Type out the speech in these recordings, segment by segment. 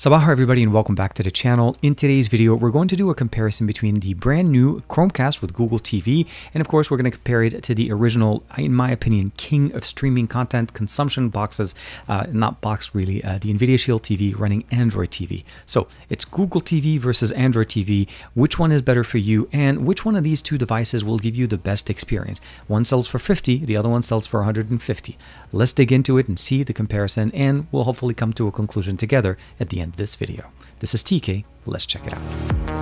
Sabah everybody and welcome back to the channel. In today's video, we're going to do a comparison between the brand new Chromecast with Google TV, and of course, we're going to compare it to the original, in my opinion, king of streaming content consumption boxes, uh, not box really, uh, the NVIDIA Shield TV running Android TV. So it's Google TV versus Android TV. Which one is better for you, and which one of these two devices will give you the best experience? One sells for 50, the other one sells for 150. Let's dig into it and see the comparison, and we'll hopefully come to a conclusion together at the end this video. This is TK, let's check it out.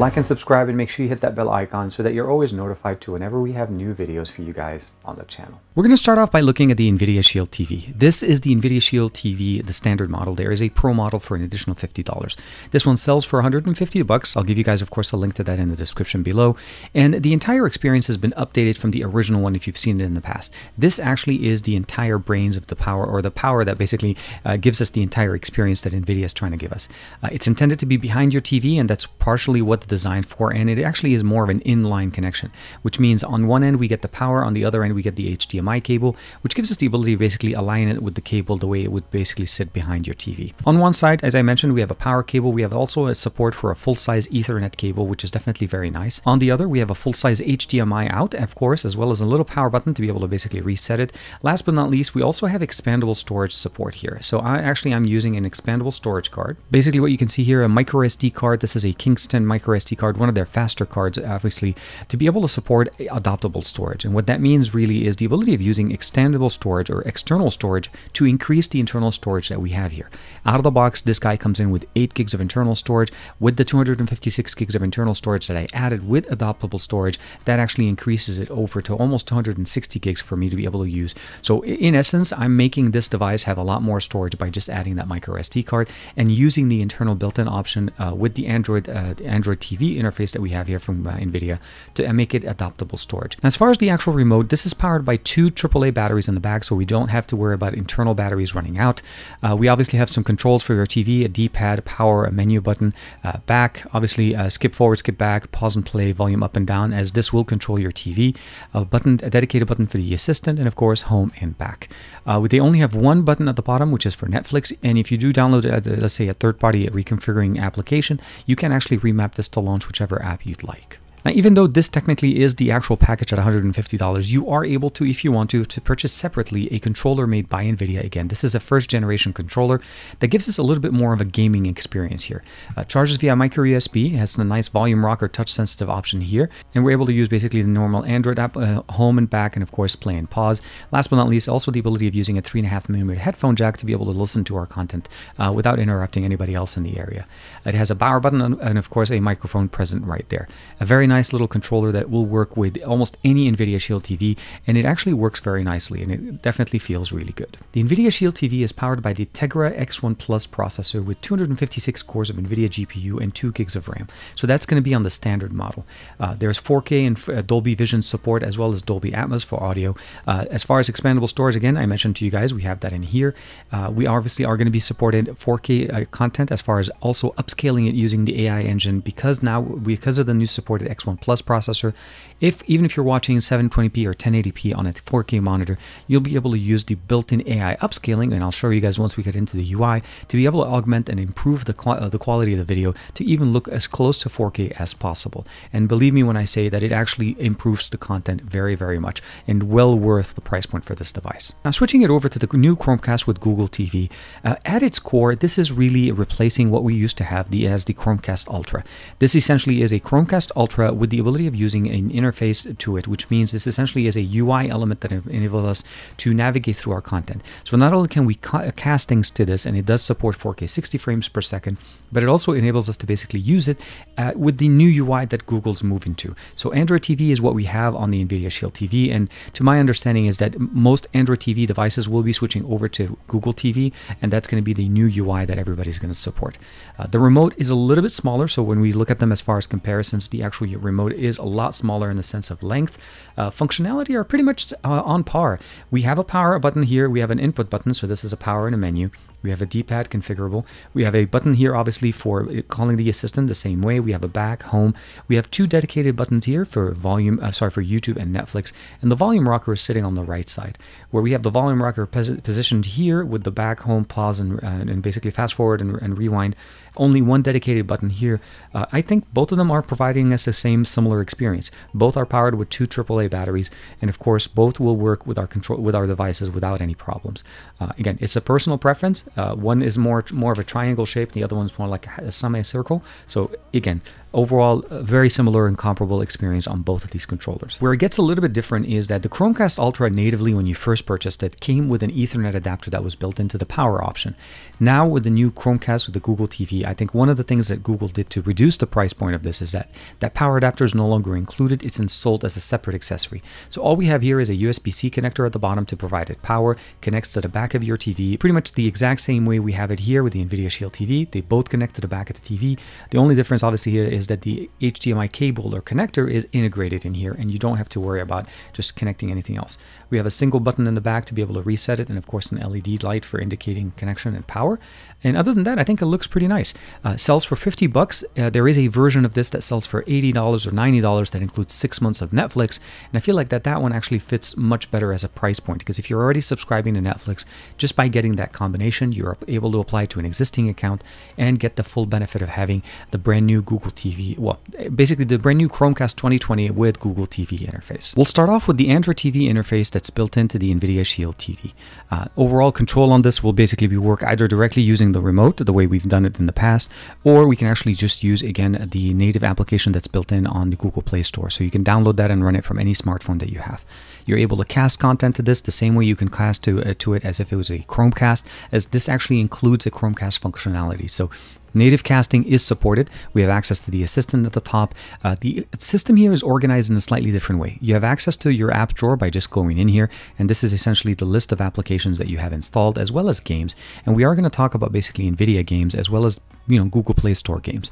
Like and subscribe and make sure you hit that bell icon so that you're always notified to whenever we have new videos for you guys on the channel. We're going to start off by looking at the NVIDIA Shield TV. This is the NVIDIA Shield TV, the standard model. There is a pro model for an additional $50. This one sells for 150 bucks. I'll give you guys, of course, a link to that in the description below. And the entire experience has been updated from the original one if you've seen it in the past. This actually is the entire brains of the power or the power that basically uh, gives us the entire experience that NVIDIA is trying to give us. Uh, it's intended to be behind your TV and that's partially what designed for. And it actually is more of an inline connection, which means on one end we get the power, on the other end we get the HDMI cable, which gives us the ability to basically align it with the cable the way it would basically sit behind your TV. On one side, as I mentioned, we have a power cable. We have also a support for a full-size Ethernet cable, which is definitely very nice. On the other, we have a full-size HDMI out, of course, as well as a little power button to be able to basically reset it. Last but not least, we also have expandable storage support here. So I actually I'm using an expandable storage card. Basically what you can see here, a micro SD card. This is a Kingston micro SD card, one of their faster cards, obviously, to be able to support adoptable storage. And what that means really is the ability of using extendable storage or external storage to increase the internal storage that we have here. Out of the box, this guy comes in with 8 gigs of internal storage. With the 256 gigs of internal storage that I added with adoptable storage, that actually increases it over to almost 260 gigs for me to be able to use. So in essence, I'm making this device have a lot more storage by just adding that micro SD card and using the internal built-in option uh, with the Android uh, Android TV interface that we have here from uh, NVIDIA to uh, make it adaptable storage. as far as the actual remote, this is powered by two AAA batteries in the back, so we don't have to worry about internal batteries running out. Uh, we obviously have some controls for your TV, a D-pad, power, a menu button, uh, back, obviously uh, skip forward, skip back, pause and play, volume up and down, as this will control your TV, a button, a dedicated button for the assistant, and of course, home and back. Uh, they only have one button at the bottom, which is for Netflix, and if you do download, let's say, a third-party reconfiguring application, you can actually remap this to launch whichever app you'd like. Now, even though this technically is the actual package at $150, you are able to, if you want to, to purchase separately a controller made by NVIDIA. Again, this is a first generation controller that gives us a little bit more of a gaming experience here. Uh, charges via micro USB, has a nice volume rocker touch sensitive option here, and we're able to use basically the normal Android app, uh, home and back, and of course play and pause. Last but not least, also the ability of using a 3.5mm headphone jack to be able to listen to our content uh, without interrupting anybody else in the area. It has a power button and, and of course a microphone present right there. A very nice little controller that will work with almost any NVIDIA Shield TV, and it actually works very nicely, and it definitely feels really good. The NVIDIA Shield TV is powered by the Tegra X1 Plus processor with 256 cores of NVIDIA GPU and 2 gigs of RAM. So that's going to be on the standard model. Uh, there's 4K and uh, Dolby Vision support as well as Dolby Atmos for audio. Uh, as far as expandable storage, again, I mentioned to you guys, we have that in here. Uh, we obviously are going to be supporting 4K uh, content as far as also upscaling it using the AI engine because now, because of the new supported X1 Plus processor. If even if you're watching 720p or 1080p on a 4K monitor, you'll be able to use the built-in AI upscaling, and I'll show you guys once we get into the UI, to be able to augment and improve the, uh, the quality of the video to even look as close to 4K as possible. And believe me when I say that it actually improves the content very, very much and well worth the price point for this device. Now switching it over to the new Chromecast with Google TV, uh, at its core, this is really replacing what we used to have the, as the Chromecast Ultra. This essentially is a Chromecast Ultra uh, with the ability of using an interface to it, which means this essentially is a UI element that enables us to navigate through our content. So not only can we ca uh, cast things to this, and it does support 4K 60 frames per second, but it also enables us to basically use it uh, with the new UI that Google's moving to. So Android TV is what we have on the NVIDIA Shield TV, and to my understanding is that most Android TV devices will be switching over to Google TV, and that's going to be the new UI that everybody's going to support. Uh, the remote is a little bit smaller, so when we look at them as far as comparisons, the actual remote is a lot smaller in the sense of length. Uh, functionality are pretty much uh, on par. We have a power button here, we have an input button, so this is a power and a menu. We have a D-pad configurable. We have a button here, obviously, for calling the assistant the same way. We have a back, home. We have two dedicated buttons here for volume, uh, sorry, for YouTube and Netflix. And the volume rocker is sitting on the right side, where we have the volume rocker pos positioned here with the back, home, pause, and, uh, and basically fast forward and, and rewind only one dedicated button here. Uh, I think both of them are providing us the same similar experience. Both are powered with two AAA batteries, and of course, both will work with our control with our devices without any problems. Uh, again, it's a personal preference. Uh, one is more more of a triangle shape, the other one's more like a semicircle. So again, Overall, very similar and comparable experience on both of these controllers. Where it gets a little bit different is that the Chromecast Ultra natively when you first purchased it came with an Ethernet adapter that was built into the power option. Now with the new Chromecast with the Google TV, I think one of the things that Google did to reduce the price point of this is that that power adapter is no longer included, it's sold as a separate accessory. So all we have here is a USB-C connector at the bottom to provide it power, connects to the back of your TV, pretty much the exact same way we have it here with the NVIDIA Shield TV. They both connect to the back of the TV. The only difference obviously here is is that the HDMI cable or connector is integrated in here and you don't have to worry about just connecting anything else. We have a single button in the back to be able to reset it, and of course an LED light for indicating connection and power. And other than that, I think it looks pretty nice. Uh, sells for 50 bucks. Uh, there is a version of this that sells for $80 or $90 that includes six months of Netflix. And I feel like that that one actually fits much better as a price point because if you're already subscribing to Netflix, just by getting that combination, you're able to apply to an existing account and get the full benefit of having the brand new Google TV, well, basically the brand new Chromecast 2020 with Google TV interface. We'll start off with the Android TV interface that's built into the NVIDIA Shield TV. Uh, overall control on this will basically be work either directly using the remote, the way we've done it in the past, or we can actually just use, again, the native application that's built in on the Google Play Store. So you can download that and run it from any smartphone that you have. You're able to cast content to this the same way you can cast to, uh, to it as if it was a Chromecast, as this actually includes a Chromecast functionality. So Native casting is supported. We have access to the assistant at the top. Uh, the system here is organized in a slightly different way. You have access to your app drawer by just going in here, and this is essentially the list of applications that you have installed as well as games. And we are going to talk about basically NVIDIA games as well as you know Google Play Store games.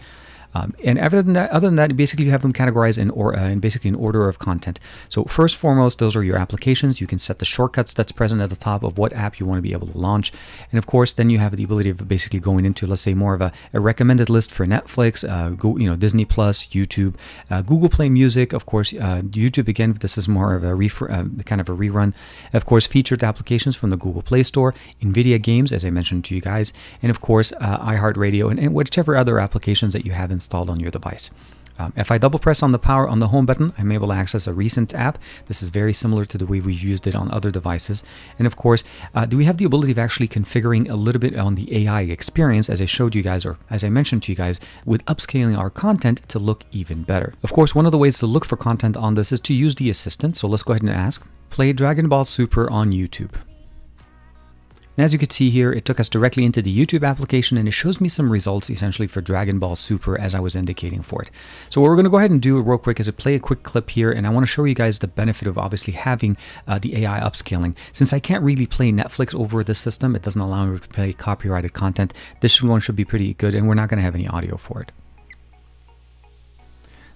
Um, and other than that, other than that, basically you have them categorized in or uh, in basically an order of content. So first foremost, those are your applications. You can set the shortcuts that's present at the top of what app you want to be able to launch. And of course, then you have the ability of basically going into let's say more of a, a recommended list for Netflix, uh, go, you know Disney Plus, YouTube, uh, Google Play Music. Of course, uh, YouTube again. This is more of a uh, kind of a rerun. Of course, featured applications from the Google Play Store, Nvidia games, as I mentioned to you guys, and of course uh, iHeartRadio and, and whichever other applications that you have in installed on your device. Um, if I double press on the power on the home button, I'm able to access a recent app. This is very similar to the way we've used it on other devices. And of course, uh, do we have the ability of actually configuring a little bit on the AI experience as I showed you guys, or as I mentioned to you guys, with upscaling our content to look even better. Of course, one of the ways to look for content on this is to use the assistant. So let's go ahead and ask, play Dragon Ball Super on YouTube. And as you can see here, it took us directly into the YouTube application and it shows me some results essentially for Dragon Ball Super as I was indicating for it. So what we're going to go ahead and do real quick is play a quick clip here and I want to show you guys the benefit of obviously having uh, the AI upscaling. Since I can't really play Netflix over this system, it doesn't allow me to play copyrighted content. This one should be pretty good and we're not going to have any audio for it.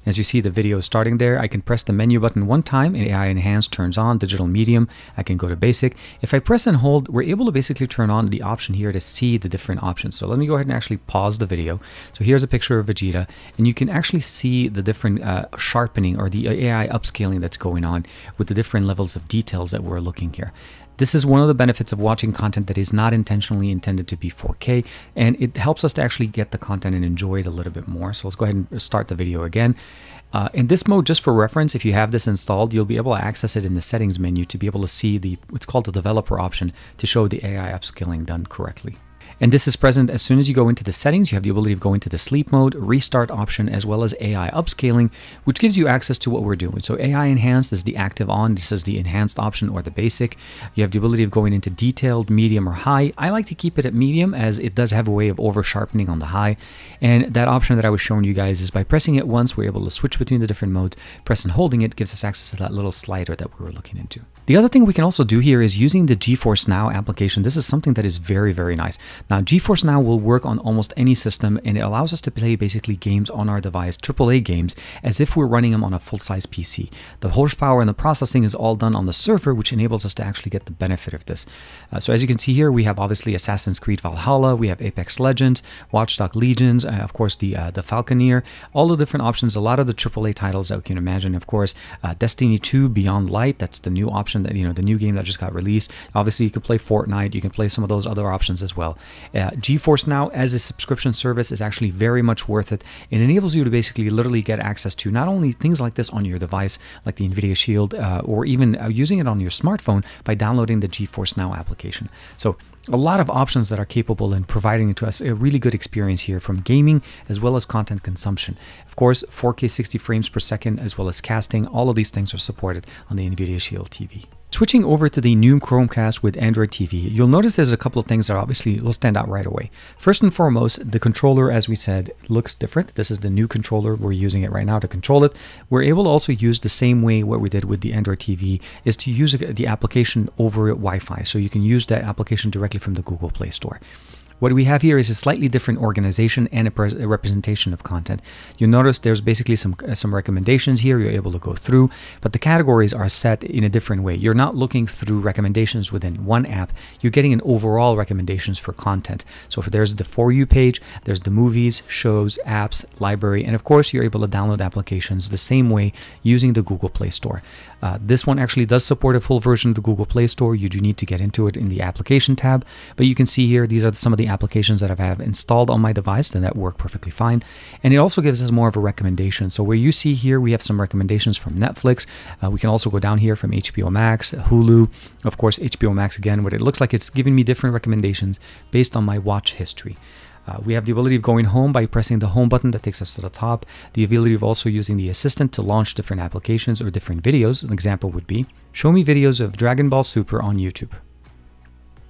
As you see the video is starting there, I can press the menu button one time and AI Enhance turns on digital medium. I can go to basic. If I press and hold, we're able to basically turn on the option here to see the different options. So let me go ahead and actually pause the video. So here's a picture of Vegeta and you can actually see the different uh, sharpening or the AI upscaling that's going on with the different levels of details that we're looking here. This is one of the benefits of watching content that is not intentionally intended to be 4K, and it helps us to actually get the content and enjoy it a little bit more. So let's go ahead and start the video again. Uh, in this mode, just for reference, if you have this installed, you'll be able to access it in the settings menu to be able to see the what's called the developer option to show the AI upskilling done correctly. And this is present as soon as you go into the settings, you have the ability of going to the sleep mode, restart option, as well as AI upscaling, which gives you access to what we're doing. So AI enhanced is the active on, this is the enhanced option or the basic. You have the ability of going into detailed, medium, or high. I like to keep it at medium as it does have a way of over sharpening on the high. And that option that I was showing you guys is by pressing it once, we're able to switch between the different modes. Press and holding it gives us access to that little slider that we were looking into. The other thing we can also do here is using the GeForce Now application. This is something that is very, very nice. Now, GeForce Now will work on almost any system and it allows us to play basically games on our device, AAA games, as if we're running them on a full-size PC. The horsepower and the processing is all done on the server, which enables us to actually get the benefit of this. Uh, so as you can see here, we have obviously Assassin's Creed Valhalla, we have Apex Legends, Watchdog Legions, uh, of course the uh, the Falconeer, all the different options, a lot of the AAA titles that we can imagine, of course, uh, Destiny 2, Beyond Light, that's the new option, that you know, the new game that just got released. Obviously, you can play Fortnite, you can play some of those other options as well. Uh, GeForce Now as a subscription service is actually very much worth it. It enables you to basically literally get access to not only things like this on your device, like the NVIDIA Shield, uh, or even uh, using it on your smartphone by downloading the GeForce Now application. So a lot of options that are capable in providing to us a really good experience here from gaming as well as content consumption. Of course, 4K 60 frames per second as well as casting, all of these things are supported on the NVIDIA Shield TV. Switching over to the new Chromecast with Android TV, you'll notice there's a couple of things that obviously will stand out right away. First and foremost, the controller, as we said, looks different. This is the new controller. We're using it right now to control it. We're able to also use the same way what we did with the Android TV is to use the application over Wi-Fi. So you can use that application directly from the Google Play Store. What we have here is a slightly different organization and a, a representation of content. You notice there's basically some, uh, some recommendations here you're able to go through, but the categories are set in a different way. You're not looking through recommendations within one app, you're getting an overall recommendations for content. So there's the For You page, there's the movies, shows, apps, library, and of course you're able to download applications the same way using the Google Play Store. Uh, this one actually does support a full version of the Google Play Store. You do need to get into it in the application tab, but you can see here these are some of the applications that I have installed on my device then that work perfectly fine. And it also gives us more of a recommendation. So where you see here, we have some recommendations from Netflix. Uh, we can also go down here from HBO Max, Hulu, of course, HBO Max again, what it looks like it's giving me different recommendations based on my watch history. Uh, we have the ability of going home by pressing the home button that takes us to the top, the ability of also using the assistant to launch different applications or different videos. An example would be, show me videos of Dragon Ball Super on YouTube.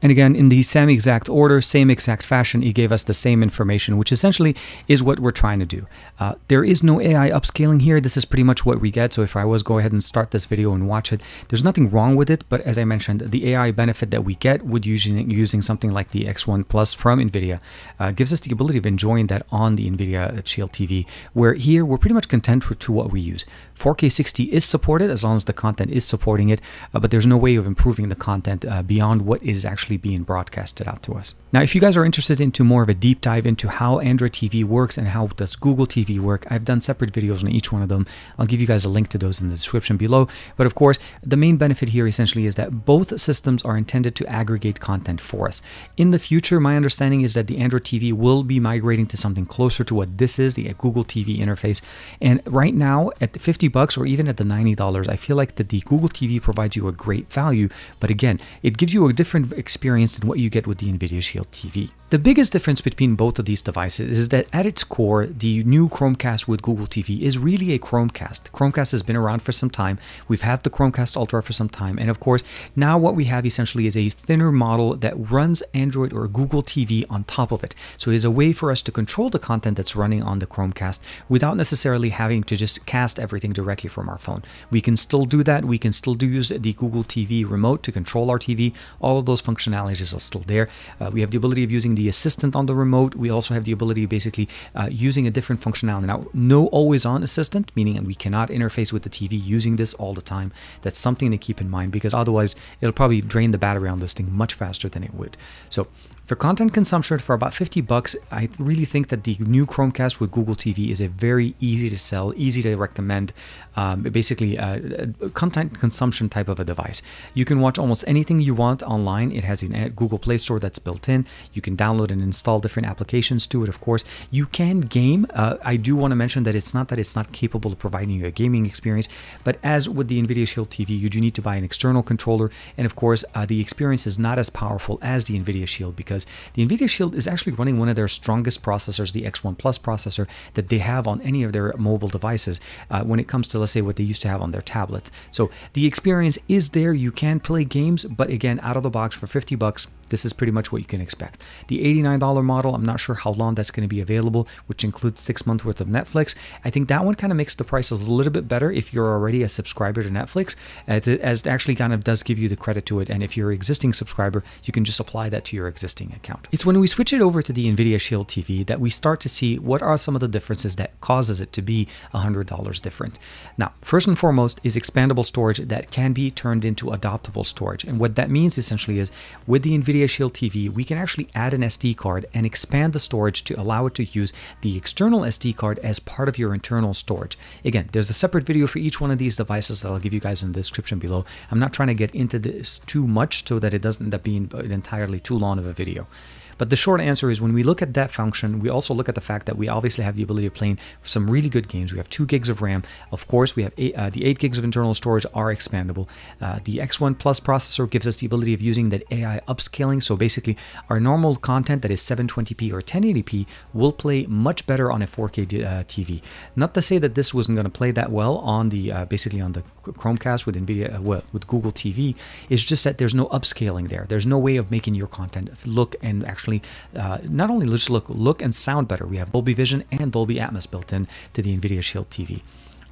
And again, in the same exact order, same exact fashion, he gave us the same information, which essentially is what we're trying to do. Uh, there is no AI upscaling here. This is pretty much what we get. So if I was go ahead and start this video and watch it, there's nothing wrong with it. But as I mentioned, the AI benefit that we get would using, using something like the X1 Plus from NVIDIA uh, gives us the ability of enjoying that on the NVIDIA uh, Shield TV, where here we're pretty much content to what we use. 4K 60 is supported as long as the content is supporting it, uh, but there's no way of improving the content uh, beyond what is actually actually being broadcasted out to us. Now, if you guys are interested into more of a deep dive into how Android TV works and how does Google TV work, I've done separate videos on each one of them. I'll give you guys a link to those in the description below. But of course, the main benefit here essentially is that both systems are intended to aggregate content for us. In the future, my understanding is that the Android TV will be migrating to something closer to what this is, the Google TV interface. And right now, at the 50 bucks or even at the $90, I feel like that the Google TV provides you a great value. But again, it gives you a different experience than what you get with the NVIDIA Shield. TV. The biggest difference between both of these devices is that at its core, the new Chromecast with Google TV is really a Chromecast. Chromecast has been around for some time. We've had the Chromecast Ultra for some time. And of course, now what we have essentially is a thinner model that runs Android or Google TV on top of it. So it is a way for us to control the content that's running on the Chromecast without necessarily having to just cast everything directly from our phone. We can still do that. We can still use the Google TV remote to control our TV. All of those functionalities are still there. Uh, we have the ability of using the assistant on the remote. We also have the ability of basically uh, using a different functionality. Now, no always on assistant, meaning we cannot interface with the TV using this all the time. That's something to keep in mind because otherwise it'll probably drain the battery on this thing much faster than it would. So for content consumption for about 50 bucks, I really think that the new Chromecast with Google TV is a very easy to sell, easy to recommend, um, basically a, uh, a content consumption type of a device. You can watch almost anything you want online. It has a uh, Google Play Store that's built in. You can download and install different applications to it, of course. You can game. Uh, I do want to mention that it's not that it's not capable of providing you a gaming experience, but as with the NVIDIA Shield TV, you do need to buy an external controller. And of course, uh, the experience is not as powerful as the NVIDIA Shield because the NVIDIA Shield is actually running one of their strongest processors, the X1 Plus processor that they have on any of their mobile devices uh, when it comes to, let's say, what they used to have on their tablets. So the experience is there. You can play games, but again, out of the box for 50 bucks, this is pretty much what you can expect. The $89 model, I'm not sure how long that's going to be available, which includes six months worth of Netflix. I think that one kind of makes the price a little bit better if you're already a subscriber to Netflix, as it, as it actually kind of does give you the credit to it. And if you're an existing subscriber, you can just apply that to your existing account. It's when we switch it over to the NVIDIA Shield TV that we start to see what are some of the differences that causes it to be $100 different. Now, first and foremost is expandable storage that can be turned into adoptable storage. And what that means essentially is with the NVIDIA Shield TV, we can actually add an SD card and expand the storage to allow it to use the external SD card as part of your internal storage. Again, there's a separate video for each one of these devices that I'll give you guys in the description below. I'm not trying to get into this too much so that it doesn't end up being entirely too long of a video. But the short answer is when we look at that function, we also look at the fact that we obviously have the ability of playing some really good games. We have two gigs of RAM. Of course, we have eight, uh, the eight gigs of internal storage are expandable. Uh, the X1 Plus processor gives us the ability of using that AI upscaling. So basically our normal content that is 720p or 1080p will play much better on a 4K uh, TV. Not to say that this wasn't going to play that well on the, uh, basically on the Chromecast with NVIDIA, uh, well, with Google TV. It's just that there's no upscaling there. There's no way of making your content look and actually actually uh, not only just look, look and sound better, we have Dolby Vision and Dolby Atmos built in to the NVIDIA Shield TV.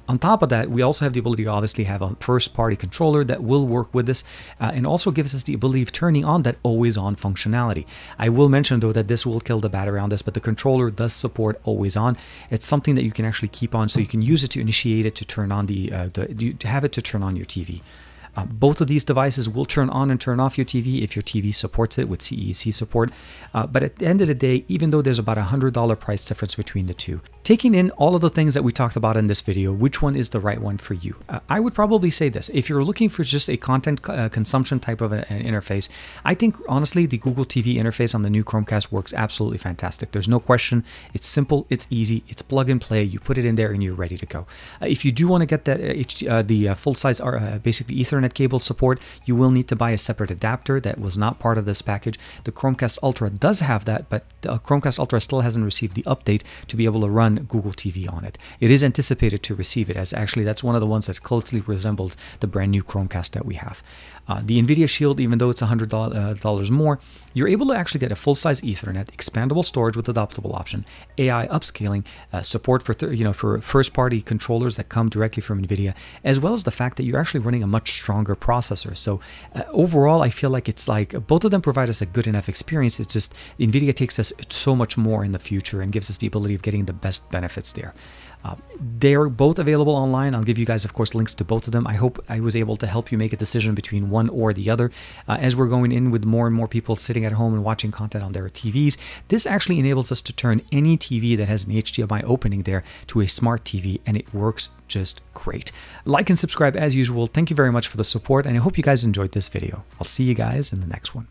On top of that, we also have the ability to obviously have a first party controller that will work with this uh, and also gives us the ability of turning on that always on functionality. I will mention though that this will kill the battery on this, but the controller does support always on. It's something that you can actually keep on so you can use it to initiate it to turn on the, uh, the to have it to turn on your TV. Um, both of these devices will turn on and turn off your TV if your TV supports it with CEC support. Uh, but at the end of the day, even though there's about a $100 price difference between the two, taking in all of the things that we talked about in this video, which one is the right one for you? Uh, I would probably say this. If you're looking for just a content uh, consumption type of an, an interface, I think honestly, the Google TV interface on the new Chromecast works absolutely fantastic. There's no question. It's simple, it's easy, it's plug and play. You put it in there and you're ready to go. Uh, if you do want to get that, uh, the full size, basically Ethernet Ethernet cable support, you will need to buy a separate adapter that was not part of this package. The Chromecast Ultra does have that, but the uh, Chromecast Ultra still hasn't received the update to be able to run Google TV on it. It is anticipated to receive it, as actually that's one of the ones that closely resembles the brand new Chromecast that we have. Uh, the NVIDIA Shield, even though it's $100 uh, more, you're able to actually get a full-size Ethernet, expandable storage with adoptable option, AI upscaling, uh, support for you know for first-party controllers that come directly from NVIDIA, as well as the fact that you're actually running a much stronger stronger So uh, overall, I feel like it's like both of them provide us a good enough experience. It's just NVIDIA takes us so much more in the future and gives us the ability of getting the best benefits there. Uh, they're both available online. I'll give you guys, of course, links to both of them. I hope I was able to help you make a decision between one or the other. Uh, as we're going in with more and more people sitting at home and watching content on their TVs, this actually enables us to turn any TV that has an HDMI opening there to a smart TV, and it works just great. Like and subscribe as usual. Thank you very much for the support, and I hope you guys enjoyed this video. I'll see you guys in the next one.